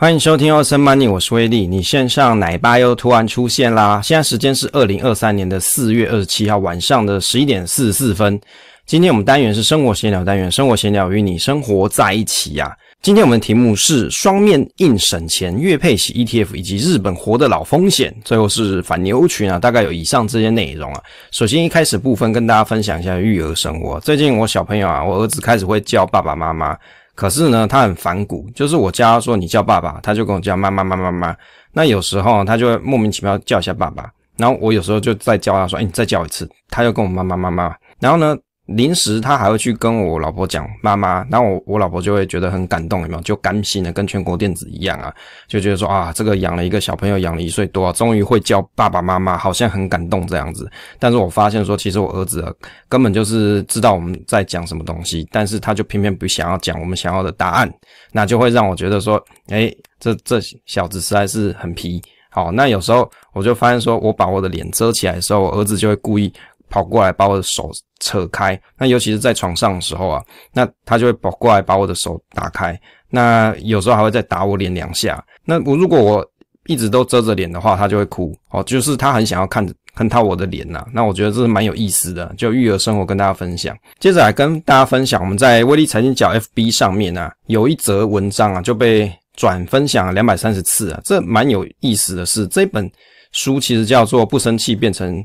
欢迎收听奥森 money，我是威利。你线上奶爸又突然出现啦！现在时间是二零二三年的四月二十七号晚上的十一点四十四分。今天我们单元是生活闲聊单元，生活闲聊与你生活在一起呀。今天我们的题目是双面硬省钱、月配息 ETF 以及日本活的老风险。最后是反牛群啊，大概有以上这些内容啊。首先一开始部分跟大家分享一下育儿生活。最近我小朋友啊，我儿子开始会叫爸爸妈妈。可是呢，他很反骨，就是我他说你叫爸爸，他就跟我叫妈妈妈妈妈。那有时候他就会莫名其妙叫一下爸爸，然后我有时候就再教他说，哎，你再叫一次，他又跟我妈妈妈妈。然后呢？临时他还会去跟我老婆讲妈妈，那我我老婆就会觉得很感动，有没有？就甘心的跟全国电子一样啊，就觉得说啊，这个养了一个小朋友，养了一岁多，终于会叫爸爸妈妈，好像很感动这样子。但是我发现说，其实我儿子根本就是知道我们在讲什么东西，但是他就偏偏不想要讲我们想要的答案，那就会让我觉得说，哎，这这小子实在是很皮。好，那有时候我就发现说，我把我的脸遮起来的时候，我儿子就会故意。跑过来把我的手扯开，那尤其是在床上的时候啊，那他就会跑过来把我的手打开，那有时候还会再打我脸两下。那我如果我一直都遮着脸的话，他就会哭哦，就是他很想要看看到我的脸呐。那我觉得这是蛮有意思的，就育儿生活跟大家分享。接着来跟大家分享，我们在威力财经角 FB 上面啊，有一则文章啊就被转分享两百三十次啊，这蛮有意思的是，这本书其实叫做《不生气变成》。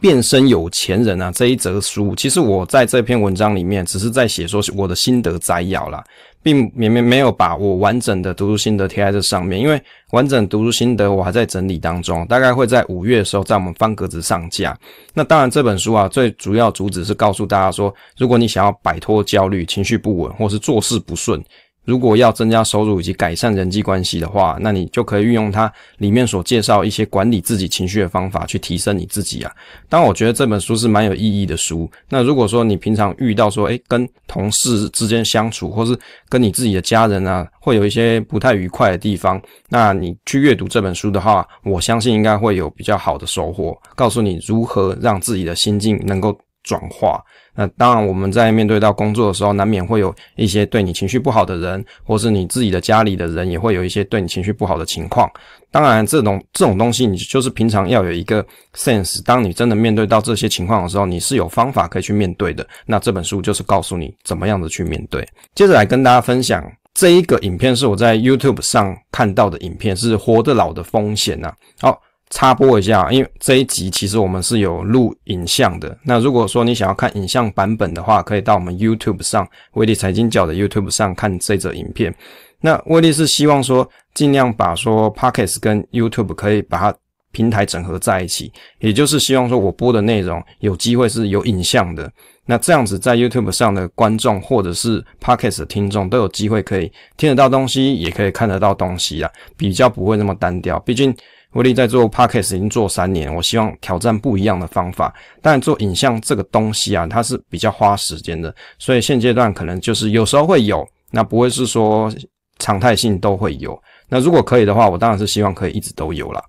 变身有钱人啊！这一则书，其实我在这篇文章里面只是在写说我的心得摘要啦，并没没没有把我完整的读书心得贴在这上面，因为完整读书心得我还在整理当中，大概会在五月的时候在我们方格子上架。那当然这本书啊，最主要主旨是告诉大家说，如果你想要摆脱焦虑、情绪不稳或是做事不顺。如果要增加收入以及改善人际关系的话，那你就可以运用它里面所介绍一些管理自己情绪的方法去提升你自己啊。当然，我觉得这本书是蛮有意义的书。那如果说你平常遇到说，诶跟同事之间相处，或是跟你自己的家人啊，会有一些不太愉快的地方，那你去阅读这本书的话，我相信应该会有比较好的收获，告诉你如何让自己的心境能够。转化，那当然我们在面对到工作的时候，难免会有一些对你情绪不好的人，或是你自己的家里的人，也会有一些对你情绪不好的情况。当然，这种这种东西，你就是平常要有一个 sense。当你真的面对到这些情况的时候，你是有方法可以去面对的。那这本书就是告诉你怎么样子去面对。接着来跟大家分享，这一个影片是我在 YouTube 上看到的影片，是活得老的风险呐。好。插播一下，因为这一集其实我们是有录影像的。那如果说你想要看影像版本的话，可以到我们 YouTube 上威力财经角的 YouTube 上看这则影片。那威力是希望说，尽量把说 Pockets 跟 YouTube 可以把它平台整合在一起，也就是希望说我播的内容有机会是有影像的。那这样子在 YouTube 上的观众或者是 Pockets 听众都有机会可以听得到东西，也可以看得到东西啊，比较不会那么单调。毕竟。威力在做 podcast 已经做三年，我希望挑战不一样的方法。但做影像这个东西啊，它是比较花时间的，所以现阶段可能就是有时候会有，那不会是说常态性都会有。那如果可以的话，我当然是希望可以一直都有了。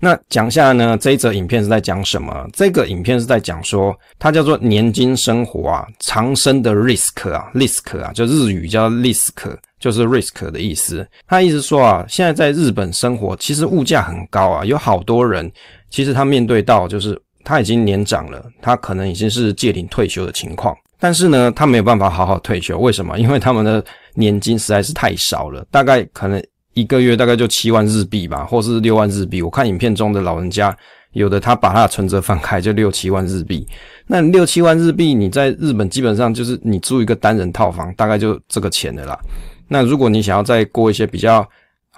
那讲下下呢？这一则影片是在讲什么？这个影片是在讲说，它叫做年金生活啊，长生的 risk 啊，risk 啊，就日语叫 risk，就是 risk 的意思。他意思说啊，现在在日本生活，其实物价很高啊，有好多人，其实他面对到就是他已经年长了，他可能已经是届龄退休的情况，但是呢，他没有办法好好退休，为什么？因为他们的年金实在是太少了，大概可能。一个月大概就七万日币吧，或是六万日币。我看影片中的老人家，有的他把他的存折翻开，就六七万日币。那六七万日币，你在日本基本上就是你租一个单人套房，大概就这个钱的啦。那如果你想要再过一些比较……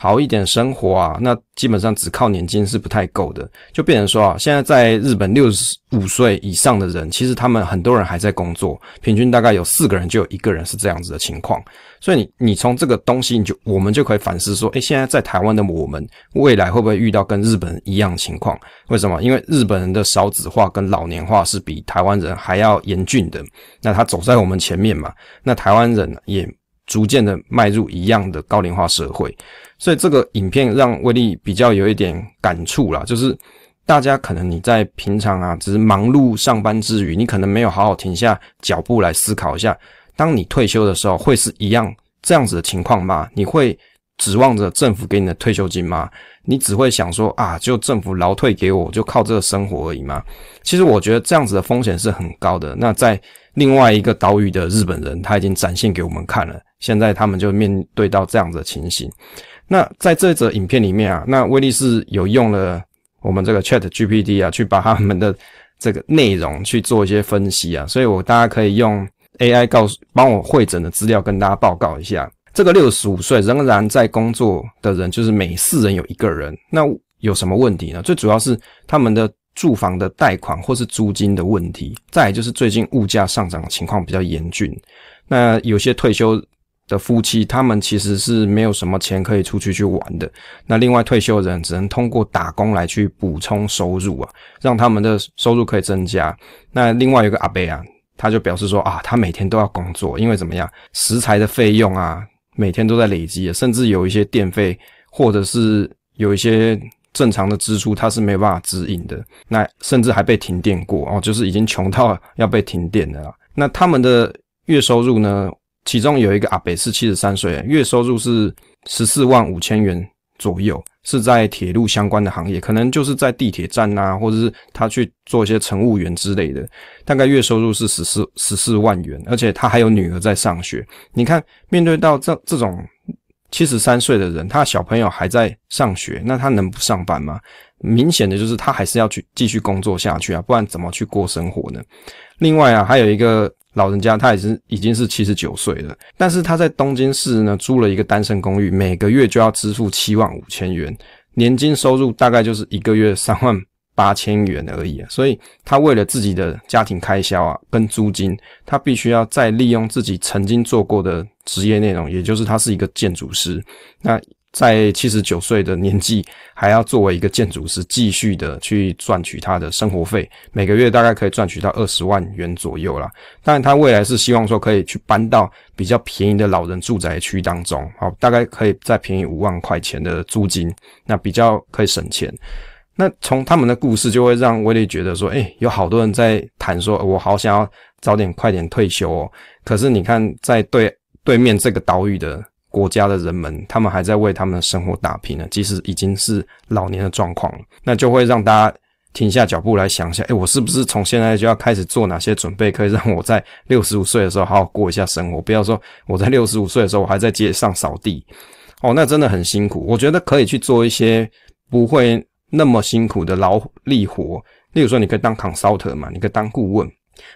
好一点生活啊，那基本上只靠年金是不太够的，就变成说啊，现在在日本六十五岁以上的人，其实他们很多人还在工作，平均大概有四个人就有一个人是这样子的情况，所以你你从这个东西，你就我们就可以反思说，诶，现在在台湾的我们未来会不会遇到跟日本一样情况？为什么？因为日本人的少子化跟老年化是比台湾人还要严峻的，那他走在我们前面嘛，那台湾人也逐渐的迈入一样的高龄化社会。所以这个影片让威力比较有一点感触啦，就是大家可能你在平常啊，只是忙碌上班之余，你可能没有好好停下脚步来思考一下，当你退休的时候会是一样这样子的情况吗？你会指望着政府给你的退休金吗？你只会想说啊，就政府劳退给我，就靠这个生活而已吗？其实我觉得这样子的风险是很高的。那在另外一个岛屿的日本人，他已经展现给我们看了，现在他们就面对到这样子的情形。那在这则影片里面啊，那威利是有用了我们这个 Chat GPT 啊，去把他们的这个内容去做一些分析啊，所以我大家可以用 AI 告诉帮我会诊的资料跟大家报告一下，这个六十五岁仍然在工作的人，就是每四人有一个人，那有什么问题呢？最主要是他们的住房的贷款或是租金的问题，再就是最近物价上涨情况比较严峻，那有些退休。的夫妻，他们其实是没有什么钱可以出去去玩的。那另外，退休人只能通过打工来去补充收入啊，让他们的收入可以增加。那另外有一个阿贝啊，他就表示说啊，他每天都要工作，因为怎么样，食材的费用啊，每天都在累积，甚至有一些电费或者是有一些正常的支出，他是没有办法指引的。那甚至还被停电过哦，就是已经穷到要被停电了。那他们的月收入呢？其中有一个阿北是七十三岁，月收入是十四万五千元左右，是在铁路相关的行业，可能就是在地铁站啊，或者是他去做一些乘务员之类的，大概月收入是十四十四万元，而且他还有女儿在上学。你看，面对到这这种七十三岁的人，他小朋友还在上学，那他能不上班吗？明显的就是他还是要去继续工作下去啊，不然怎么去过生活呢？另外啊，还有一个。老人家他已经已经是七十九岁了，但是他在东京市呢租了一个单身公寓，每个月就要支付七万五千元，年金收入大概就是一个月 三万八千元而已啊。所以他为了自己的家庭开销啊跟租金，他必须要再利用自己曾经做过的职业内容，也就是他是一个建筑师。那在七十九岁的年纪，还要作为一个建筑师继续的去赚取他的生活费，每个月大概可以赚取到二十万元左右啦。当然，他未来是希望说可以去搬到比较便宜的老人住宅区当中，好，大概可以再便宜五万块钱的租金，那比较可以省钱。那从他们的故事，就会让威利觉得说，哎，有好多人在谈说，我好想要早点快点退休哦。可是你看，在对对面这个岛屿的。国家的人们，他们还在为他们的生活打拼呢。即使已经是老年的状况了，那就会让大家停下脚步来想一下：哎，我是不是从现在就要开始做哪些准备，可以让我在六十五岁的时候好好过一下生活？不要说我在六十五岁的时候我还在街上扫地，哦，那真的很辛苦。我觉得可以去做一些不会那么辛苦的劳力活，例如说，你可以当 consult t a n 嘛，你可以当顾问。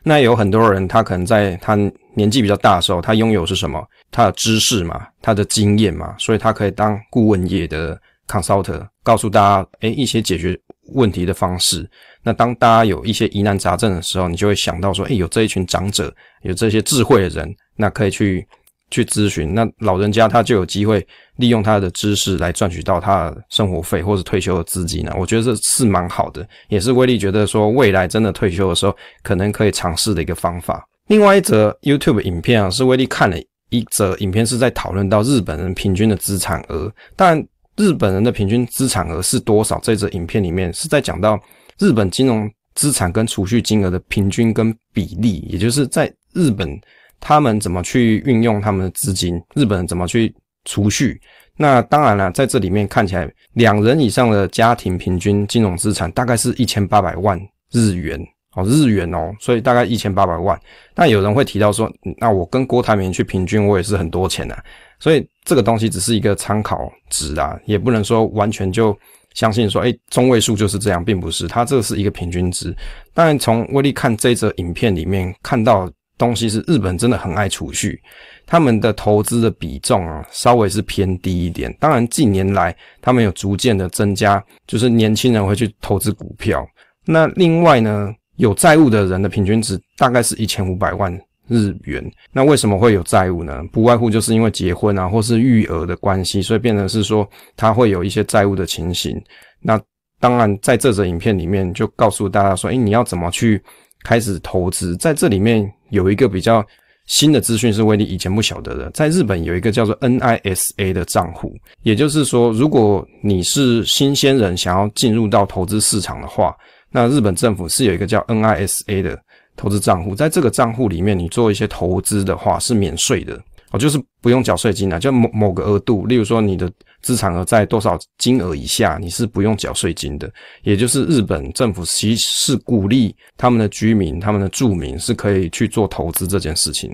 那有很多人，他可能在他年纪比较大的时候，他拥有是什么？他的知识嘛，他的经验嘛，所以他可以当顾问业的 consult，告诉大家，诶一些解决问题的方式。那当大家有一些疑难杂症的时候，你就会想到说，诶，有这一群长者，有这些智慧的人，那可以去。去咨询，那老人家他就有机会利用他的知识来赚取到他的生活费或者退休的资金呢。我觉得这是蛮好的，也是威利觉得说未来真的退休的时候可能可以尝试的一个方法。另外一则 YouTube 影片啊，是威利看了一则影片，是在讨论到日本人平均的资产额，但日本人的平均资产额是多少？这则影片里面是在讲到日本金融资产跟储蓄金额的平均跟比例，也就是在日本。他们怎么去运用他们的资金？日本人怎么去储蓄？那当然了，在这里面看起来，两人以上的家庭平均金融资产大概是一千八百万日元哦，日元哦，所以大概一千八百万。那有人会提到说，那我跟郭台铭去平均，我也是很多钱啊。所以这个东西只是一个参考值啦，也不能说完全就相信说，哎，中位数就是这样，并不是。它这是一个平均值。当然，从威力看这则影片里面看到。东西是日本真的很爱储蓄，他们的投资的比重啊稍微是偏低一点。当然近年来他们有逐渐的增加，就是年轻人会去投资股票。那另外呢，有债务的人的平均值大概是一千五百万日元。那为什么会有债务呢？不外乎就是因为结婚啊，或是育儿的关系，所以变成是说他会有一些债务的情形。那当然在这则影片里面就告诉大家说，哎，你要怎么去？开始投资，在这里面有一个比较新的资讯是，威你以前不晓得的。在日本有一个叫做 NISA 的账户，也就是说，如果你是新鲜人，想要进入到投资市场的话，那日本政府是有一个叫 NISA 的投资账户。在这个账户里面，你做一些投资的话是免税的，哦，就是不用缴税金的，就某某个额度，例如说你的。资产额在多少金额以下，你是不用缴税金的。也就是日本政府其实是鼓励他们的居民、他们的住民是可以去做投资这件事情。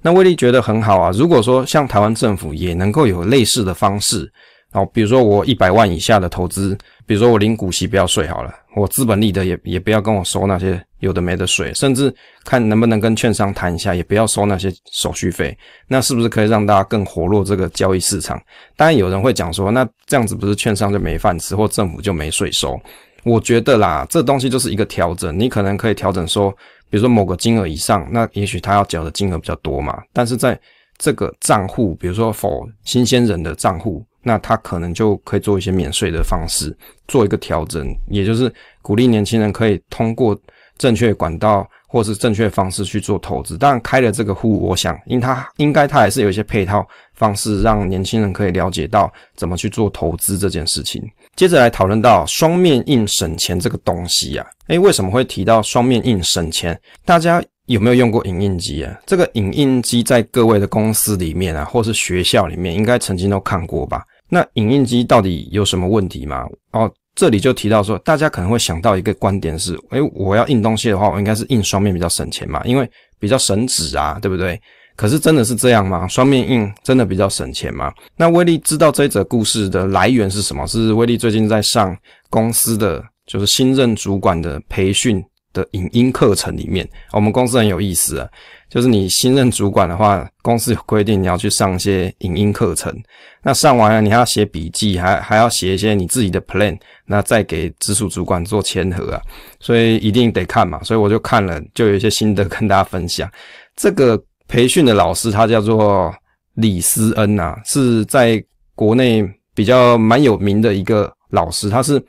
那威利觉得很好啊。如果说像台湾政府也能够有类似的方式。好，比如说我一百万以下的投资，比如说我零股息不要税好了，我资本利得也也不要跟我收那些有的没的税，甚至看能不能跟券商谈一下，也不要收那些手续费，那是不是可以让大家更活络这个交易市场？当然有人会讲说，那这样子不是券商就没饭吃，或政府就没税收？我觉得啦，这东西就是一个调整，你可能可以调整说，比如说某个金额以上，那也许他要缴的金额比较多嘛。但是在这个账户，比如说否新鲜人的账户。那他可能就可以做一些免税的方式，做一个调整，也就是鼓励年轻人可以通过正确管道或是正确方式去做投资。当然开了这个户，我想，因为他应该他还是有一些配套方式，让年轻人可以了解到怎么去做投资这件事情。接着来讨论到双面印省钱这个东西啊，哎，为什么会提到双面印省钱？大家有没有用过影印机啊？这个影印机在各位的公司里面啊，或是学校里面，应该曾经都看过吧？那影印机到底有什么问题吗？哦，这里就提到说，大家可能会想到一个观点是，哎，我要印东西的话，我应该是印双面比较省钱嘛，因为比较省纸啊，对不对？可是真的是这样吗？双面印真的比较省钱吗？那威利知道这则故事的来源是什么？是威利最近在上公司的就是新任主管的培训的影音课程里面，我们公司很有意思啊。就是你新任主管的话，公司有规定你要去上一些影音课程。那上完了，你还要写笔记，还还要写一些你自己的 plan，那再给直属主管做签合啊。所以一定得看嘛。所以我就看了，就有一些心得跟大家分享。这个培训的老师他叫做李思恩啊，是在国内比较蛮有名的一个老师，他是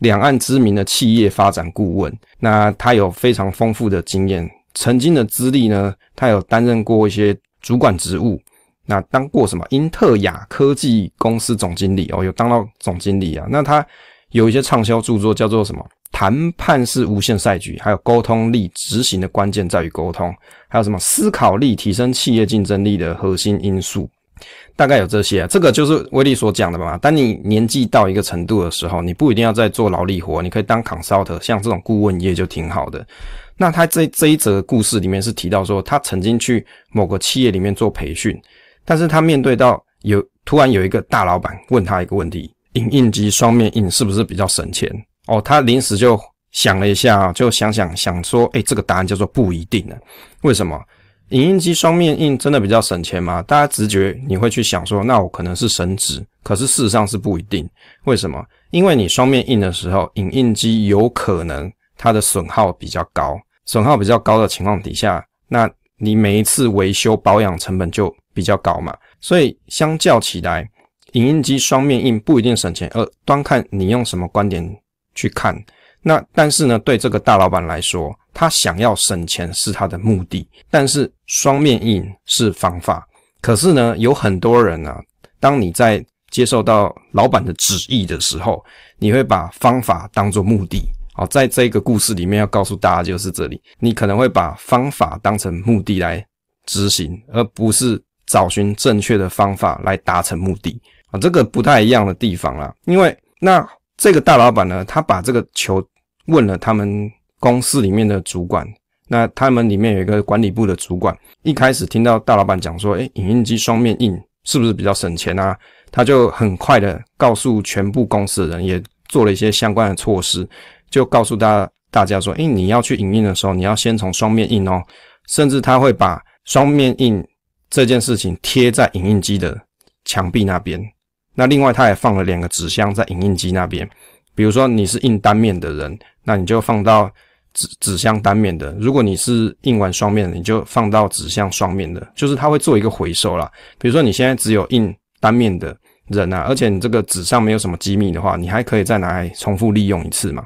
两岸知名的企业发展顾问。那他有非常丰富的经验。曾经的资历呢？他有担任过一些主管职务，那当过什么？英特雅科技公司总经理哦，有当到总经理啊。那他有一些畅销著作，叫做什么？《谈判式无限赛局》，还有《沟通力》，执行的关键在于沟通，还有什么？《思考力》，提升企业竞争力的核心因素，大概有这些。这个就是威力所讲的嘛。当你年纪到一个程度的时候，你不一定要再做劳力活，你可以当 consult，像这种顾问业就挺好的。那他这这一则故事里面是提到说，他曾经去某个企业里面做培训，但是他面对到有突然有一个大老板问他一个问题：影印机双面印是不是比较省钱？哦，他临时就想了一下，就想想想说，哎，这个答案叫做不一定呢。为什么？影印机双面印真的比较省钱吗？大家直觉你会去想说，那我可能是省纸，可是事实上是不一定。为什么？因为你双面印的时候，影印机有可能它的损耗比较高。损耗比较高的情况底下，那你每一次维修保养成本就比较高嘛，所以相较起来，影印机双面印不一定省钱，而端看你用什么观点去看。那但是呢，对这个大老板来说，他想要省钱是他的目的，但是双面印是方法。可是呢，有很多人呢，当你在接受到老板的旨意的时候，你会把方法当做目的。好，在这个故事里面要告诉大家，就是这里，你可能会把方法当成目的来执行，而不是找寻正确的方法来达成目的啊，这个不太一样的地方啦。因为那这个大老板呢，他把这个球问了他们公司里面的主管，那他们里面有一个管理部的主管，一开始听到大老板讲说，哎，影印机双面印是不是比较省钱啊？他就很快的告诉全部公司的人，也做了一些相关的措施。就告诉大大家说，哎，你要去影印的时候，你要先从双面印哦。甚至他会把双面印这件事情贴在影印机的墙壁那边。那另外，他也放了两个纸箱在影印机那边。比如说你是印单面的人，那你就放到纸纸箱单面的；如果你是印完双面的，你就放到纸箱双面的。就是他会做一个回收啦。比如说你现在只有印单面的人啊，而且你这个纸上没有什么机密的话，你还可以再来重复利用一次嘛。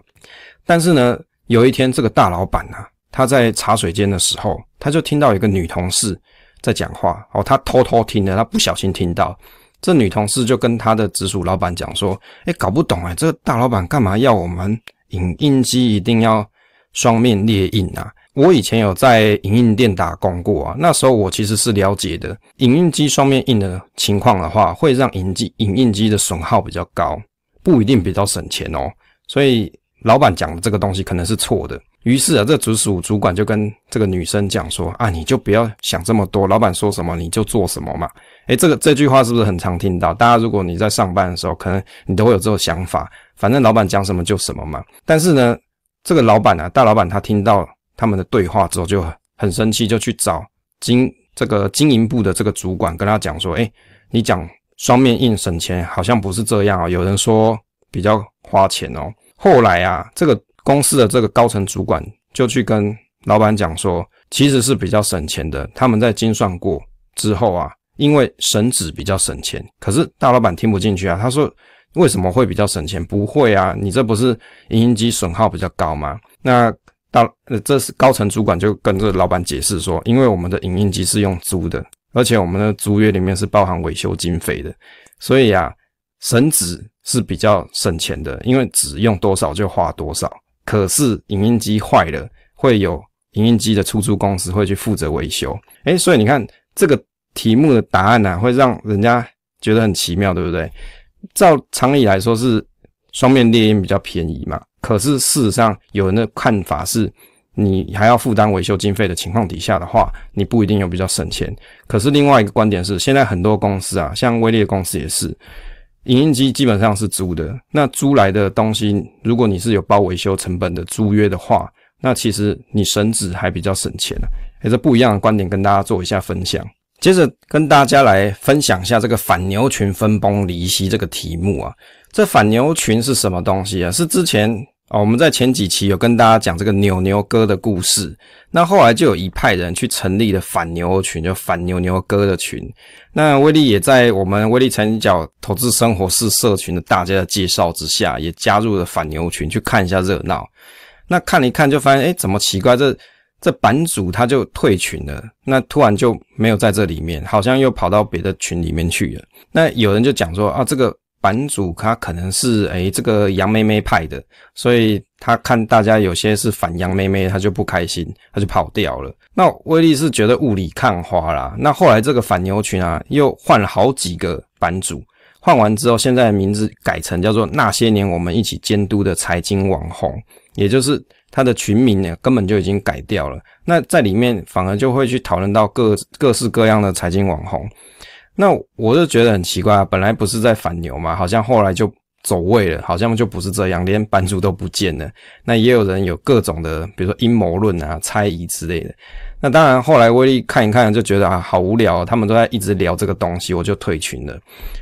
但是呢，有一天这个大老板呢，他在茶水间的时候，他就听到一个女同事在讲话哦，他偷偷听的，他不小心听到。这女同事就跟他的直属老板讲说：“哎，搞不懂哎，这个大老板干嘛要我们影印机一定要双面列印啊？我以前有在影印店打工过啊，那时候我其实是了解的，影印机双面印的情况的话，会让影机影印机的损耗比较高，不一定比较省钱哦，所以。”老板讲的这个东西可能是错的，于是啊，这直属主管就跟这个女生讲说：“啊，你就不要想这么多，老板说什么你就做什么嘛。”诶，这个这句话是不是很常听到？大家如果你在上班的时候，可能你都会有这种想法，反正老板讲什么就什么嘛。但是呢，这个老板啊，大老板他听到他们的对话之后就很生气，就去找经这个经营部的这个主管跟他讲说：“诶，你讲双面印省钱，好像不是这样啊，有人说比较花钱哦。”后来啊，这个公司的这个高层主管就去跟老板讲说，其实是比较省钱的。他们在精算过之后啊，因为省纸比较省钱。可是大老板听不进去啊，他说：“为什么会比较省钱？不会啊，你这不是影音机损耗比较高吗？”那大，这是高层主管就跟这个老板解释说：“因为我们的影音机是用租的，而且我们的租约里面是包含维修经费的，所以呀。”省纸是比较省钱的，因为纸用多少就花多少。可是影印机坏了，会有影印机的出租公司会去负责维修。哎，所以你看这个题目的答案呢，会让人家觉得很奇妙，对不对？照常理来说是双面猎鹰比较便宜嘛。可是事实上，有人的看法是，你还要负担维修经费的情况底下的话，你不一定有比较省钱。可是另外一个观点是，现在很多公司啊，像威力的公司也是。影印机基本上是租的，那租来的东西，如果你是有包维修成本的租约的话，那其实你省纸还比较省钱呢，也是不一样的观点跟大家做一下分享。接着跟大家来分享一下这个反牛群分崩离析这个题目啊，这反牛群是什么东西啊？是之前。哦，我们在前几期有跟大家讲这个“扭牛哥”的故事，那后来就有一派人去成立了反牛群，就反牛牛哥的群。那威力也在我们威力三角投资生活是社群的大家的介绍之下，也加入了反牛群去看一下热闹。那看一看就发现，哎，怎么奇怪？这这版主他就退群了，那突然就没有在这里面，好像又跑到别的群里面去了。那有人就讲说啊，这个。版主他可能是诶，这个杨妹妹派的，所以他看大家有些是反杨妹妹，他就不开心，他就跑掉了。那威力是觉得雾里看花啦。那后来这个反牛群啊，又换了好几个版主，换完之后，现在名字改成叫做那些年我们一起监督的财经网红，也就是他的群名呢，根本就已经改掉了。那在里面反而就会去讨论到各各式各样的财经网红。那我就觉得很奇怪啊，本来不是在反牛嘛，好像后来就走位了，好像就不是这样，连版主都不见了。那也有人有各种的，比如说阴谋论啊、猜疑之类的。那当然后来威力看一看就觉得啊，好无聊，他们都在一直聊这个东西，我就退群了。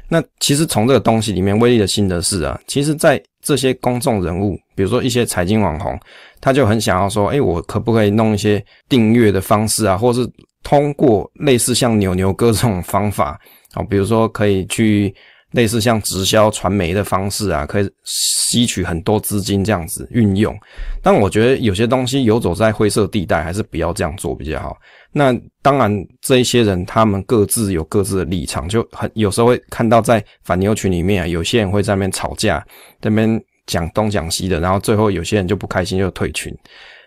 那其实从这个东西里面，威力的心得是啊，其实，在这些公众人物，比如说一些财经网红，他就很想要说，哎，我可不可以弄一些订阅的方式啊，或是？通过类似像牛牛哥这种方法啊，比如说可以去类似像直销传媒的方式啊，可以吸取很多资金这样子运用。但我觉得有些东西游走在灰色地带，还是不要这样做比较好。那当然，这些人他们各自有各自的立场，就很有时候会看到在反牛群里面啊，有些人会在那边吵架，那边讲东讲西的，然后最后有些人就不开心就退群。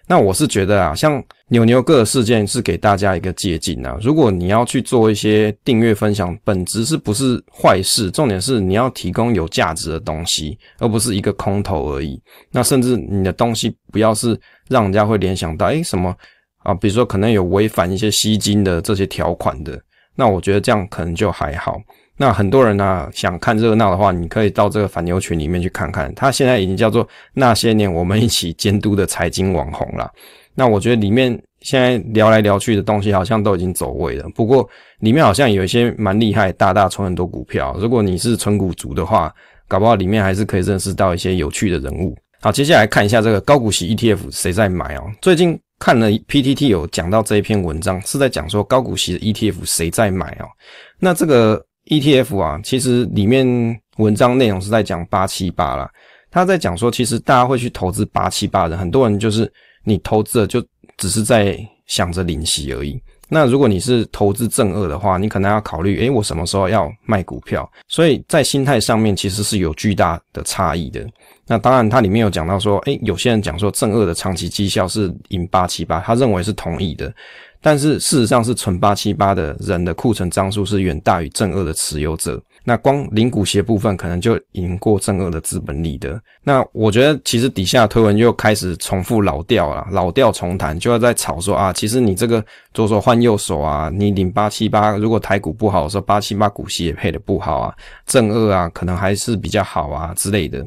那我是觉得啊，像牛牛哥的事件是给大家一个借鉴啊。如果你要去做一些订阅分享，本质是不是坏事？重点是你要提供有价值的东西，而不是一个空头而已。那甚至你的东西不要是让人家会联想到，哎，什么啊？比如说可能有违反一些吸金的这些条款的，那我觉得这样可能就还好。那很多人呢想看热闹的话，你可以到这个反牛群里面去看看，他现在已经叫做那些年我们一起监督的财经网红了。那我觉得里面现在聊来聊去的东西好像都已经走位了，不过里面好像有一些蛮厉害，大大存很多股票。如果你是存股族的话，搞不好里面还是可以认识到一些有趣的人物。好，接下来看一下这个高股息 ETF 谁在买哦。最近看了 PTT 有讲到这一篇文章，是在讲说高股息的 ETF 谁在买哦。那这个。ETF 啊，其实里面文章内容是在讲八七八啦。他在讲说，其实大家会去投资八七八的，很多人就是你投资了就只是在想着领息而已。那如果你是投资正二的话，你可能要考虑，哎，我什么时候要卖股票？所以在心态上面其实是有巨大的差异的。那当然，它里面有讲到说，哎，有些人讲说正二的长期绩效是赢八七八，他认为是同意的。但是事实上，是纯八七八的人的库存张数是远大于正二的持有者。那光零股息部分，可能就赢过正二的资本利得。那我觉得，其实底下推文又开始重复老调了，老调重弹，就要在吵说啊，其实你这个左手换右手啊，你零八七八，如果台股不好，说八七八股息也配的不好啊，正二啊，可能还是比较好啊之类的。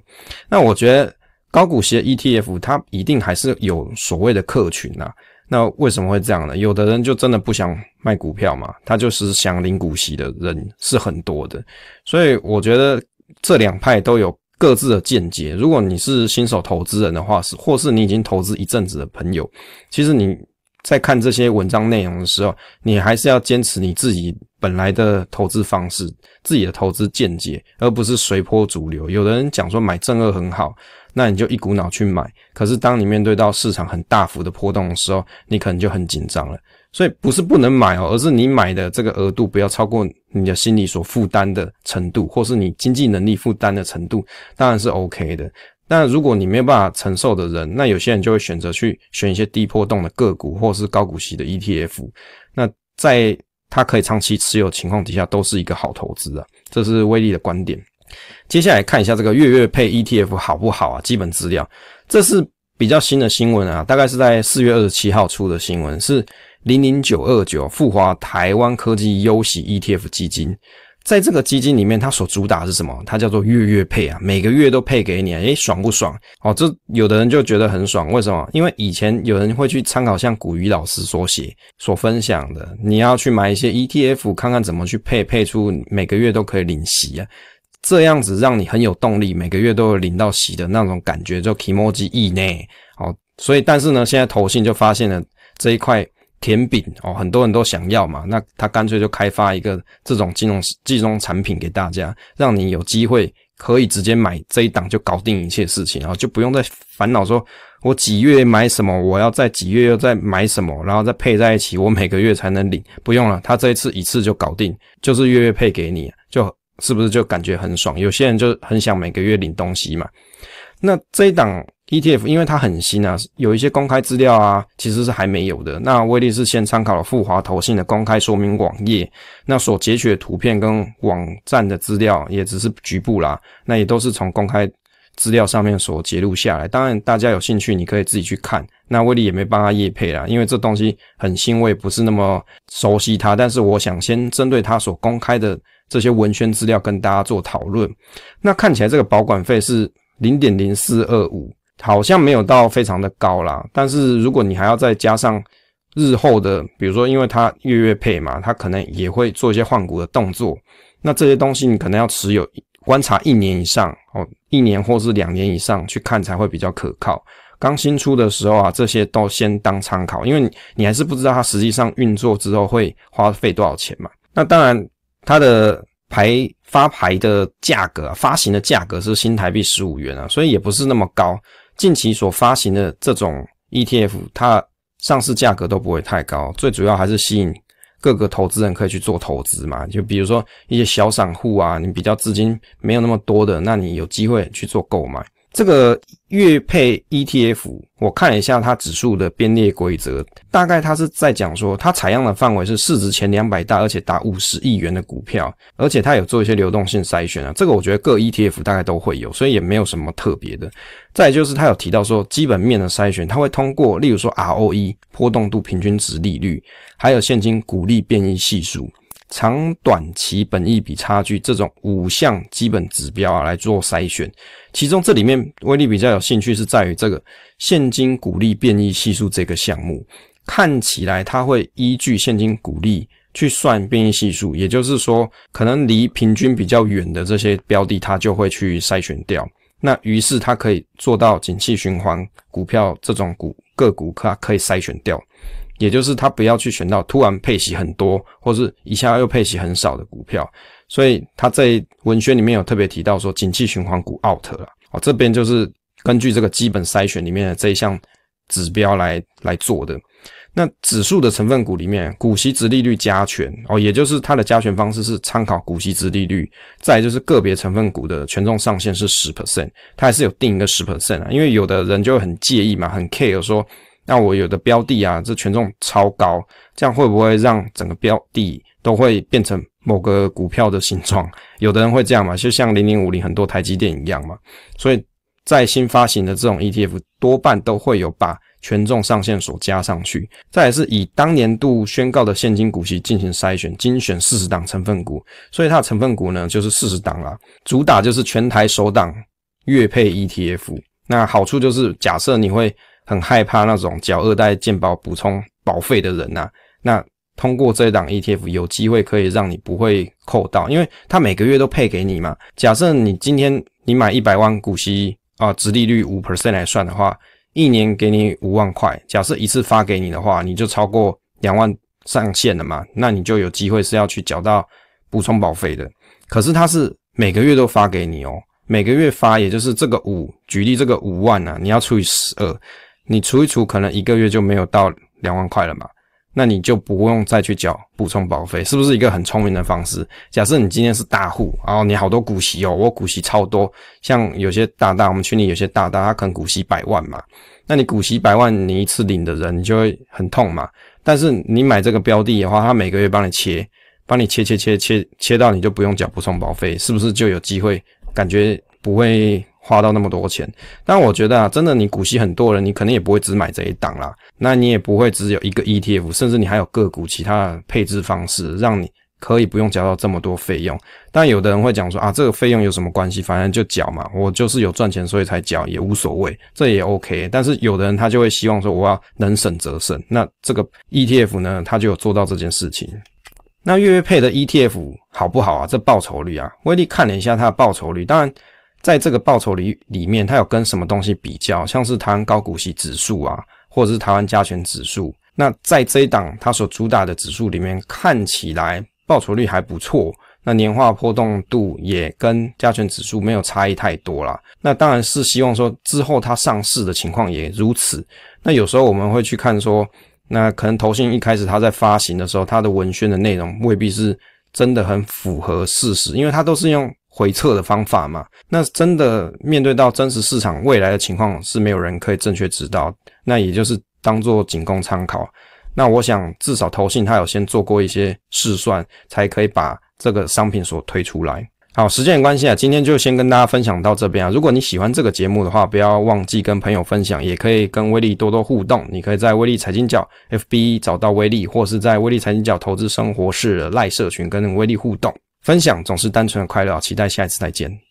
那我觉得，高股息 ETF 它一定还是有所谓的客群啊。那为什么会这样呢？有的人就真的不想卖股票嘛，他就是想领股息的人是很多的，所以我觉得这两派都有各自的见解。如果你是新手投资人的话，是或是你已经投资一阵子的朋友，其实你在看这些文章内容的时候，你还是要坚持你自己。本来的投资方式、自己的投资见解，而不是随波逐流。有人讲说买正二很好，那你就一股脑去买。可是当你面对到市场很大幅的波动的时候，你可能就很紧张了。所以不是不能买哦，而是你买的这个额度不要超过你的心理所负担的程度，或是你经济能力负担的程度，当然是 OK 的。那如果你没有办法承受的人，那有些人就会选择去选一些低波动的个股，或是高股息的 ETF。那在它可以长期持有情况底下都是一个好投资啊，这是威力的观点。接下来看一下这个月月配 ETF 好不好啊？基本资料，这是比较新的新闻啊，大概是在四月二十七号出的新闻，是零零九二九富华台湾科技优喜 ETF 基金。在这个基金里面，它所主打是什么？它叫做月月配啊，每个月都配给你，哎，爽不爽？哦，这有的人就觉得很爽，为什么？因为以前有人会去参考像古鱼老师所写、所分享的，你要去买一些 ETF，看看怎么去配，配出每个月都可以领息啊，这样子让你很有动力，每个月都有领到息的那种感觉，就 k i 提莫基意内。哦，所以但是呢，现在投信就发现了这一块。甜饼哦，很多人都想要嘛，那他干脆就开发一个这种金融金融产品给大家，让你有机会可以直接买这一档就搞定一切事情，然后就不用再烦恼说我几月买什么，我要在几月又再买什么，然后再配在一起，我每个月才能领。不用了，他这一次一次就搞定，就是月月配给你，就是不是就感觉很爽？有些人就很想每个月领东西嘛，那这一档。E T F，因为它很新啊，有一些公开资料啊，其实是还没有的。那威力是先参考了富华投信的公开说明网页，那所截取的图片跟网站的资料也只是局部啦，那也都是从公开资料上面所截录下来。当然，大家有兴趣，你可以自己去看。那威力也没帮他业配啦，因为这东西很新，我也不是那么熟悉它。但是，我想先针对它所公开的这些文宣资料跟大家做讨论。那看起来这个保管费是零点零四二五。好像没有到非常的高啦，但是如果你还要再加上日后的，比如说因为它月月配嘛，它可能也会做一些换股的动作，那这些东西你可能要持有观察一年以上哦，一年或是两年以上去看才会比较可靠。刚新出的时候啊，这些都先当参考，因为你还是不知道它实际上运作之后会花费多少钱嘛。那当然它的牌发牌的价格发行的价格是新台币十五元啊，所以也不是那么高。近期所发行的这种 ETF，它上市价格都不会太高，最主要还是吸引各个投资人可以去做投资嘛。就比如说一些小散户啊，你比较资金没有那么多的，那你有机会去做购买。这个月配 ETF，我看了一下它指数的编列规则，大概它是在讲说，它采样的范围是市值前两百大，而且达五十亿元的股票，而且它有做一些流动性筛选啊。这个我觉得各 ETF 大概都会有，所以也没有什么特别的。再就是它有提到说基本面的筛选，它会通过例如说 ROE、波动度、平均值、利率，还有现金股利变异系数。长短期本益比差距这种五项基本指标啊来做筛选，其中这里面威力比较有兴趣是在于这个现金股利变异系数这个项目，看起来它会依据现金股利去算变异系数，也就是说，可能离平均比较远的这些标的，它就会去筛选掉。那于是它可以做到景气循环股票这种股个股它可以筛选掉。也就是他不要去选到突然配息很多，或者是一下又配息很少的股票，所以他在文宣里面有特别提到说，景气循环股 out 了哦。这边就是根据这个基本筛选里面的这一项指标来来做的。那指数的成分股里面，股息值利率加权哦，也就是它的加权方式是参考股息值利率，再就是个别成分股的权重上限是十 percent，它还是有定一个十 percent 啊，因为有的人就很介意嘛，很 care 说。那我有的标的啊，这权重超高，这样会不会让整个标的都会变成某个股票的形状？有的人会这样嘛，就像零零五零很多台积电一样嘛。所以在新发行的这种 ETF，多半都会有把权重上限所加上去，再也是以当年度宣告的现金股息进行筛选，精选四十档成分股。所以它的成分股呢，就是四十档了，主打就是全台首档月配 ETF。那好处就是，假设你会。很害怕那种缴二代健保补充保费的人呐，那通过这一档 ETF 有机会可以让你不会扣到，因为他每个月都配给你嘛。假设你今天你买一百万股息啊，直利率五 percent 来算的话，一年给你五万块。假设一次发给你的话，你就超过两万上限了嘛，那你就有机会是要去缴到补充保费的。可是它是每个月都发给你哦，每个月发也就是这个五，举例这个五万啊，你要除以十二。你除一除，可能一个月就没有到两万块了嘛？那你就不用再去缴补充保费，是不是一个很聪明的方式？假设你今天是大户，然后你好多股息哦，我股息超多，像有些大大，我们群里有些大大，他可能股息百万嘛。那你股息百万，你一次领的人，你就会很痛嘛。但是你买这个标的的话，他每个月帮你切，帮你切切切切切到你就不用缴补充保费，是不是就有机会感觉不会？花到那么多钱，但我觉得啊，真的，你股息很多人，你可能也不会只买这一档啦，那你也不会只有一个 ETF，甚至你还有个股，其他的配置方式，让你可以不用交到这么多费用。但有的人会讲说啊，这个费用有什么关系？反正就缴嘛，我就是有赚钱，所以才缴，也无所谓，这也 OK。但是有的人他就会希望说，我要能省则省。那这个 ETF 呢，他就有做到这件事情。那月月配的 ETF 好不好啊？这报酬率啊，威力看了一下它的报酬率，当然。在这个报酬里里面，它有跟什么东西比较？像是台湾高股息指数啊，或者是台湾加权指数。那在这一档它所主打的指数里面，看起来报酬率还不错。那年化波动度也跟加权指数没有差异太多了。那当然是希望说之后它上市的情况也如此。那有时候我们会去看说，那可能投信一开始它在发行的时候，它的文宣的内容未必是真的很符合事实，因为它都是用。回撤的方法嘛，那真的面对到真实市场未来的情况是没有人可以正确指导，那也就是当做仅供参考。那我想至少投信他有先做过一些试算，才可以把这个商品所推出来。好，时间关系啊，今天就先跟大家分享到这边啊。如果你喜欢这个节目的话，不要忘记跟朋友分享，也可以跟威力多多互动。你可以在威力财经角 FB 找到威力，或是在威力财经角投资生活室的赖社群跟威力互动。分享总是单纯的快乐，期待下一次再见。